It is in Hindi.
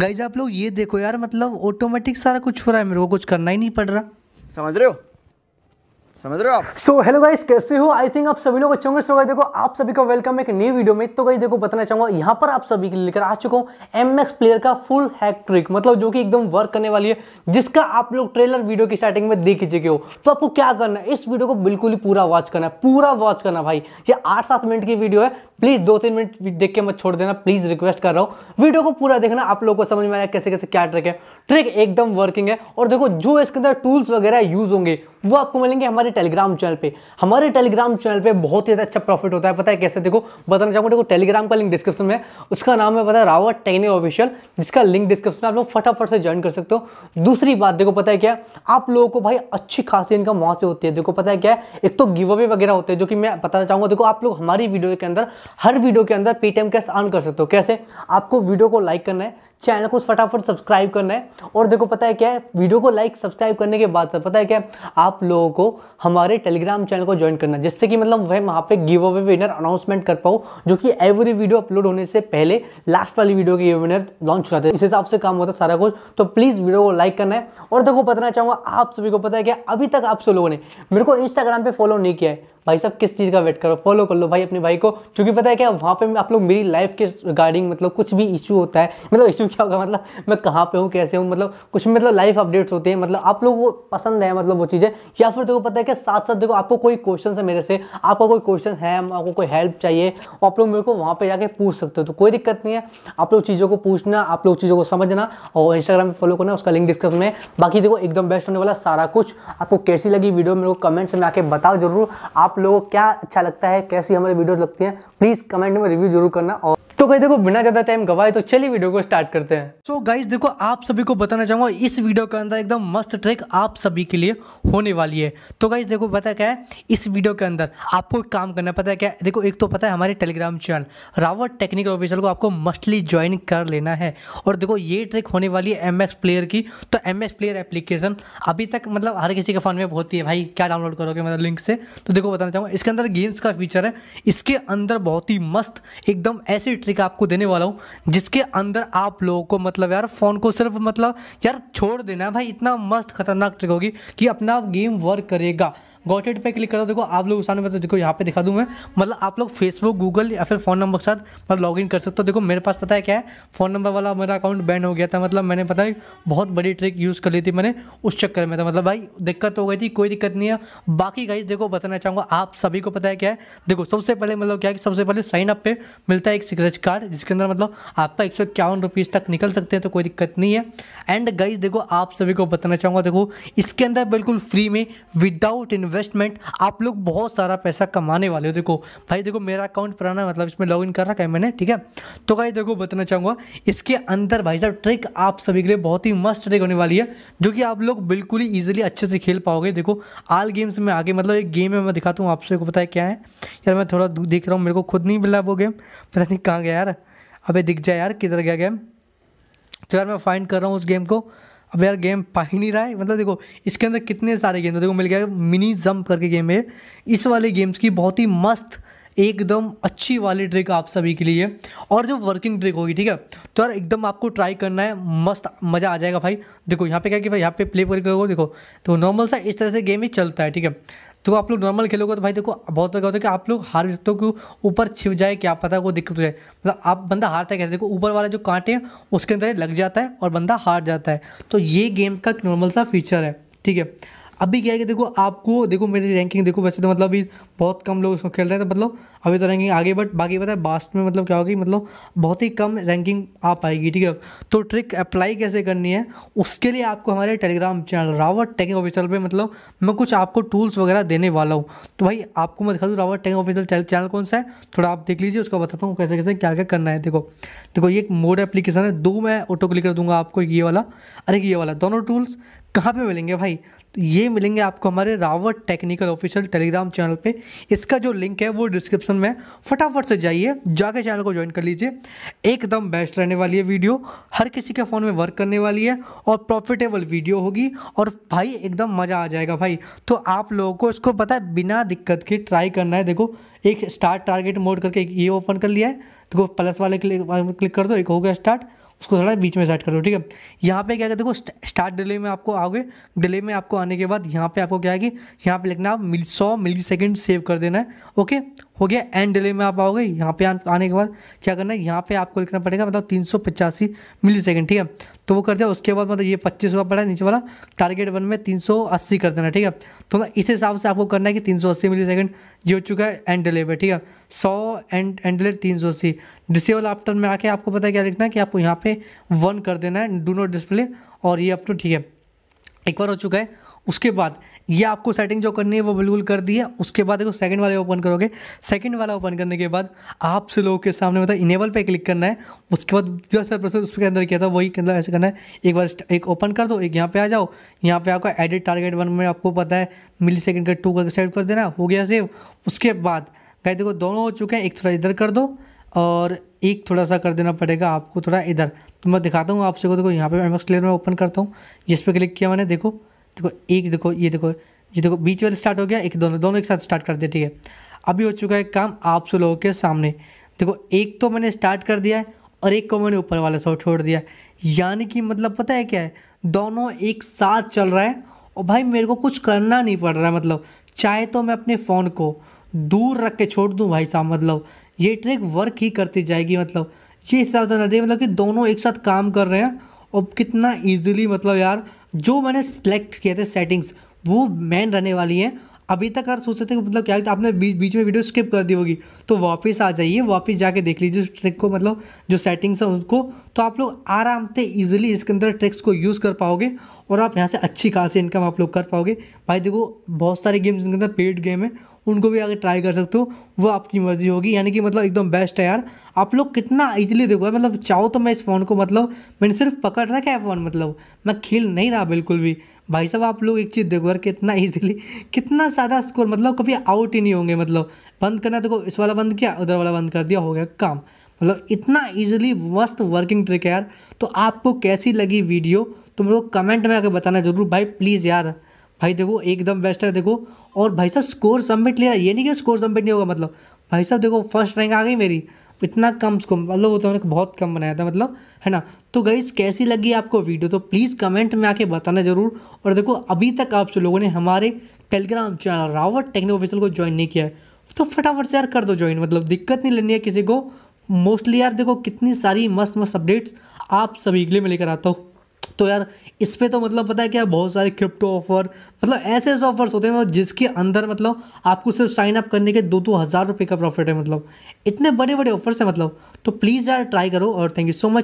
गाइज आप लोग ये देखो यार मतलब ऑटोमेटिक सारा कुछ हो रहा है मेरे को कुछ करना ही नहीं पड़ रहा समझ रहे हो समझ रहे हो आप सो हेलो गाइस कैसे हो आई थिंक आप सभी लोग अच्छे होंगे सो गाइस देखो आप सभी का वेलकम एक न्यू वीडियो में तो गाइस देखो बताना चाहूंगा यहाँ पर आप सभी के लिए लेकर आ चुका हूँ एम एक्स प्लेयर का फुल हैक ट्रिक मतलब जो कि एकदम वर्क करने वाली है जिसका आप लोग ट्रेलर वीडियो की स्टार्टिंग में देख चुके हो तो आपको क्या करना है इस वीडियो को बिल्कुल ही पूरा वॉच करना है पूरा वॉच करना भाई ये आठ सात मिनट की वीडियो है प्लीज दो तीन मिनट देख के मत छोड़ देना प्लीज रिक्वेस्ट कर रहा हूँ वीडियो को पूरा देखना आप लोग को समझ में आया कैसे कैसे क्या ट्रिक है ट्रिक एकदम वर्किंग है और देखो जो इसके अंदर टूल्स वगैरह यूज होंगे वो आपको मिलेंगे हमारे हमारे टेलीग्राम चैनल पे हमारे टेलीग्राम चैनल पे बहुत ही ज़्यादा अच्छा प्रॉफिट होता है पता है कैसे देखो बताना चाहूँगा देखो टेलीग्राम का लिंक डिस्क्रिप्शन में उसका नाम है पता है रावत टेने ऑफिशियल जिसका लिंक डिस्क्रिप्शन में आप लोग फटाफट से ज्वाइन कर सकते हो दूसरी बात देखो पता है क्या आप लोगों को भाई अच्छी खासी इनकम वहाँ से होती है देखो पता है क्या एक तो गिव अवे वगैरह होते हैं जो कि मैं बताना चाहूँगा देखो आप लोग हमारी वीडियो के अंदर हर वीडियो के अंदर पेटीएम कैश ऑन कर सकते हो कैसे आपको वीडियो को लाइक करना है चैनल को फटाफट सब्सक्राइब करना है और देखो पता है क्या है वीडियो को लाइक सब्सक्राइब करने के बाद पता है क्या आप लोगों को हमारे टेलीग्राम चैनल को ज्वाइन करना जिससे कि मतलब वह वहाँ पे गिव अवे विनर अनाउंसमेंट कर पाओ जो कि एवरी वीडियो अपलोड होने से पहले लास्ट वाली वीडियो के विनर लॉन्च हो जाते हैं इस हिसाब से काम होता है सारा कुछ तो प्लीज़ वीडियो को लाइक करना है और देखो बताना चाहूँगा आप सभी को पता है क्या अभी तक आप सब लोगों ने मेरे को इंस्टाग्राम पर फॉलो नहीं किया है भाई साहब किस चीज़ का वेट करो फॉलो कर लो भाई अपने भाई को क्योंकि पता है क्या वहाँ पे आप लोग मेरी लाइफ के रिगार्डिंग मतलब कुछ भी इशू होता है मतलब इशू क्या होगा मतलब मैं कहाँ पे हूँ कैसे हूँ मतलब कुछ मतलब लाइफ अपडेट्स होते हैं मतलब आप लोग वो पसंद है मतलब वो चीज़ें या फिर देखो पता है क्या साथ साथ देखो आपको कोई क्वेश्चन है मेरे से आपका कोई क्वेश्चन है आपको कोई हेल्प चाहिए तो आप लोग मेरे को वहाँ पर जाके पूछ सकते हो तो कोई दिक्कत नहीं है आप लोग चीज़ों को पूछना आप लोग चीज़ों को समझना और इंस्टाग्राम पर फॉलो करना उसका लिंक डिस्क्रिप्शन में बाकी देखो एकदम बेस्ट होने वाला सारा कुछ आपको कैसी लगी वीडियो मेरे को कमेंट्स में आके बताओ जरूर आप आप लोगों को क्या अच्छा लगता है कैसी हमारी वीडियोस लगती हैं प्लीज़ कमेंट में रिव्यू जरूर करना और तो गई देखो बिना ज्यादा टाइम गवाए तो चलिए वीडियो को स्टार्ट करते हैं सो so गाइज देखो आप सभी को बताना चाहूंगा इस वीडियो के अंदर एकदम मस्त ट्रिक आप सभी के लिए होने वाली है तो गाइज देखो पता क्या है इस वीडियो के अंदर आपको एक काम करना पता है क्या देखो एक तो पता है हमारे Telegram channel Rawat technical officer को आपको मस्टली ज्वाइन कर लेना है और देखो ये ट्रिक होने वाली है एम प्लेयर की तो एम प्लेयर एप्लीकेशन अभी तक मतलब हर किसी के फ़ोन में होती है भाई क्या डाउनलोड करोगे मतलब लिंक से तो देखो बताना चाहूंगा इसके अंदर गेम्स का फीचर है इसके अंदर बहुत ही मस्त एकदम ऐसी ट्रिक आपको देने वाला हूँ जिसके अंदर आप लोगों को मतलब यार फ़ोन को सिर्फ मतलब यार छोड़ देना भाई इतना मस्त खतरनाक ट्रिक होगी कि अपना आप गेम वर्क करेगा गॉटेड पे क्लिक करो देखो आप लोग उस समय मतलब देखो यहाँ पे दिखा दूँ मैं मतलब आप लोग फेसबुक गूगल या फिर फ़ोन नंबर के साथ मतलब लॉग कर सकते हो देखो मेरे पास पता है क्या है फ़ोन नंबर वाला मेरा अकाउंट बैन हो गया था मतलब मैंने पता है बहुत बड़ी ट्रिक यूज़ कर ली थी मैंने उस चक्कर में था मतलब भाई दिक्कत हो गई थी कोई दिक्कत नहीं है बाकी गाइज देखो बताना चाहूँगा आप सभी को पता है क्या है देखो सबसे पहले मतलब क्या कि सबसे पहले साइन अप पे मिलता है एक सिक्रेच कार्ड जिसके अंदर मतलब आपका एक सौ तक निकल सकते हैं तो कोई दिक्कत नहीं है एंड गाइज देखो आप सभी को बताना चाहूँगा देखो इसके अंदर बिल्कुल फ्री में विदाउट इन्वेस्टमेंट आप लोग बहुत सारा पैसा कमाने वाले हो देखो भाई देखो मेरा अकाउंट पुराना मतलब इसमें लॉग कर रखा है मैंने ठीक है तो गाइज देखो बताना चाहूँगा इसके अंदर भाई साहब ट्रिक आप सभी के लिए बहुत ही मस्त ट्रिक होने वाली है जो कि आप लोग बिल्कुल ही ईजिली अच्छे से खेल पाओगे देखो आल गेम्स में आगे मतलब एक गेम है मैं दिखाता हूँ आप सभी को पता है क्या है यार मैं थोड़ा देख रहा हूँ मेरे को खुद नहीं मिला वो गेम पता नहीं कहाँ गया गया यार अबे दिख जाए यार किधर गया गेम तो यार मैं फाइंड कर रहा हूँ उस गेम को अब यार गेम पा ही नहीं रहा है मतलब देखो इसके अंदर कितने सारे गेम देखो मिल गया मिनी जंप करके गेम है इस वाले गेम्स की बहुत ही मस्त एकदम अच्छी वाली ट्रिक आप सभी के लिए और जो वर्किंग ट्रिक होगी ठीक है तो यार एकदम आपको ट्राई करना है मस्त मज़ा आ जाएगा भाई देखो यहाँ पे क्या कि भाई यहाँ पे प्ले करोगे देखो तो नॉर्मल सा इस तरह से गेम ही चलता है ठीक है तो आप लोग नॉर्मल खेलोगे तो भाई देखो बहुत बार होता है कि आप लोग हार सकते हो कि ऊपर छिप जाए क्या पता है वो दिक्कत हो जाए मतलब आप बंदा हारता है कैसे देखो ऊपर वाला जो कांटे हैं उसके अंदर लग जाता है और बंदा हार जाता है तो ये गेम का नॉर्मल सा फीचर है ठीक है अभी क्या है कि देखो आपको देखो मेरी रैंकिंग देखो वैसे तो मतलब अभी बहुत कम लोग उसको खेल रहे थे तो मतलब अभी तो रैंकिंग आगे बट बाकी पता है बास्ट में मतलब क्या होगी मतलब बहुत ही कम रैंकिंग आ पाएगी ठीक है तो ट्रिक अप्लाई कैसे करनी है उसके लिए आपको हमारे टेलीग्राम चैनल रावत टेकिंग ऑफिसर पर मतलब मैं कुछ आपको टूल्स वगैरह देने वाला हूँ तो भाई आपको मैं दिखा दूँ रावत टेकिंग ऑफिसर चैनल कौन सा है थोड़ा आप देख लीजिए उसका बताता हूँ कैसे कैसे क्या क्या करना है देखो देखो ये एक मोड एप्लीकेशन है दो मैं ऑटो क्लिक कर दूंगा आपको ये वाला अरे ये वाला दोनों टूल्स कहाँ पे मिलेंगे भाई तो ये मिलेंगे आपको हमारे Rawat technical official Telegram channel पे इसका जो लिंक है वो डिस्क्रिप्शन में फटाफट से जाइए जाके चैनल को ज्वाइन कर लीजिए एकदम बेस्ट रहने वाली है वीडियो हर किसी के फ़ोन में वर्क करने वाली है और प्रॉफिटेबल वीडियो होगी और भाई एकदम मज़ा आ जाएगा भाई तो आप लोगों को इसको पता है बिना दिक्कत के ट्राई करना है देखो एक स्टार्ट टारगेट मोड करके ये ओपन कर लिया है देखो प्लस वाले क्लिक क्लिक कर दो एक हो गया स्टार्ट उसको थोड़ा बीच में कर करो ठीक है यहाँ पे क्या है देखो स्टार्ट डिले में आपको आओगे डिले में आपको आने के बाद यहाँ पे आपको क्या है कि यहाँ पे लिखना आप मिल सौ मिली सेकेंड सेव कर देना है ओके हो गया एंड डिले में आप आओगे यहाँ पे आने के बाद क्या करना है यहाँ पे आपको लिखना पड़ेगा मतलब तीन सौ पचासी मिली सेकेंड ठीक है तो वो कर दिया उसके बाद मतलब ये पच्चीस हुआ पड़ा नीचे वाला टारगेट वन में तीन सौ अस्सी कर देना ठीक है तो मतलब इस हिसाब से आपको करना है कि तीन सौ अस्सी मिली सेकेंड ये हो चुका है एंड डिले पे ठीक है सौ एंड एंड डिले तीन सौ अस्सी डिसेबल आफ्टर में आके आपको पता है क्या लिखना है कि आपको यहाँ पे वन कर देना है डू नॉट डिस्प्ले और ये अब ठीक है एक बार हो चुका है उसके बाद ये आपको सेटिंग जो करनी है वो बिल्कुल कर दी है उसके बाद देखो सेकंड वाले ओपन करोगे सेकंड वाला ओपन करने के बाद आपसे लोगों के सामने मतलब इनेबल पे क्लिक करना है उसके बाद जो सर प्रोसेस उसके अंदर किया था वही के अंदर ऐसे करना है एक बार एक ओपन कर दो एक यहाँ पे आ जाओ यहाँ पे आपका एडिट टारगेट वन में आपको पता है मिली सेकेंड का टू करके सेट कर देना हो गया सेव उसके बाद कहीं देखो दोनों हो चुके हैं एक थोड़ा इधर कर दो और एक थोड़ा सा कर देना पड़ेगा आपको थोड़ा इधर तो मैं दिखाता हूँ आपसे को देखो यहाँ पे मैं क्लियर में ओपन करता हूँ जिस पर क्लिक किया मैंने देखो देखो एक देखो ये देखो ये देखो बीच वाले स्टार्ट हो गया एक दोनों दोनों एक साथ स्टार्ट कर दिया ठीक है अभी हो चुका है काम आप सब लोगों के सामने देखो एक तो मैंने स्टार्ट कर दिया है और एक को मैंने ऊपर वाले सब छोड़ दिया यानी कि मतलब पता है क्या है दोनों एक साथ चल रहा है और भाई मेरे को कुछ करना नहीं पड़ रहा है मतलब चाहे तो मैं अपने फ़ोन को दूर रख के छोड़ दूँ भाई साहब मतलब ये ट्रिक वर्क ही करती जाएगी मतलब ये हिसाब से नजर मतलब कि दोनों एक साथ काम कर रहे हैं और कितना ईजिली मतलब यार जो मैंने सेलेक्ट किए थे सेटिंग्स वो मैन रहने वाली हैं अभी तक यार रहे थे मतलब क्या आपने बीच बीच में वीडियो स्किप कर दी होगी तो वापस आ जाइए वापस जाके देख लीजिए उस ट्रिक को मतलब जो सेटिंग्स है उसको तो आप लोग आराम से इजीली इसके अंदर ट्रिक्स को यूज़ कर पाओगे और आप यहाँ से अच्छी खासी इनकम आप लोग कर पाओगे भाई देखो बहुत सारे गेम्स इनके अंदर पेड गेम है उनको भी आगे ट्राई कर सकते हो वो आपकी मर्ज़ी होगी यानी कि मतलब एकदम बेस्ट है यार आप लोग कितना ईजिली देखो मतलब चाहो तो मैं इस फ़ोन को मतलब मैंने सिर्फ पकड़ रखा है फ़ोन मतलब मैं खेल नहीं रहा बिल्कुल भी भाई साहब आप लोग एक चीज़ देखो यार कितना ईजिली कितना ज़्यादा स्कोर मतलब कभी आउट ही नहीं होंगे मतलब बंद करना देखो इस वाला बंद किया उधर वाला बंद कर दिया हो गया काम मतलब इतना ईजिली मस्त वर्किंग ट्रिक है यार तो आपको कैसी लगी वीडियो तुम लोग कमेंट में आकर बताना जरूर भाई प्लीज़ यार भाई देखो एकदम बेस्ट है देखो और भाई साहब स्कोर सबमिट लिया ये नहीं कि स्कोर सबमिट नहीं होगा मतलब भाई साहब देखो फर्स्ट रैंक आ गई मेरी इतना कम स्कोर मतलब वो तो हमने बहुत कम बनाया था मतलब है ना तो गई कैसी लगी आपको वीडियो तो प्लीज़ कमेंट में आके बताना ज़रूर और देखो अभी तक आप लोगों ने हमारे Telegram channel Rawat techno official को ज्वाइन नहीं किया है तो फटाफट से यार कर दो ज्वाइन मतलब दिक्कत नहीं लेनी है किसी को मोस्टली यार देखो कितनी सारी मस्त मस्त अपडेट्स आप सभी के लिए मैं लेकर आता हूँ तो यार इस पर तो मतलब पता है क्या बहुत सारे क्रिप्टो ऑफर मतलब ऐसे ऐसे ऑफर्स होते हैं मतलब जिसके अंदर मतलब आपको सिर्फ साइन अप करने के दो दो हज़ार रुपये का प्रॉफिट है मतलब इतने बड़े बड़े ऑफर्स हैं मतलब तो प्लीज़ यार ट्राई करो और थैंक यू सो मच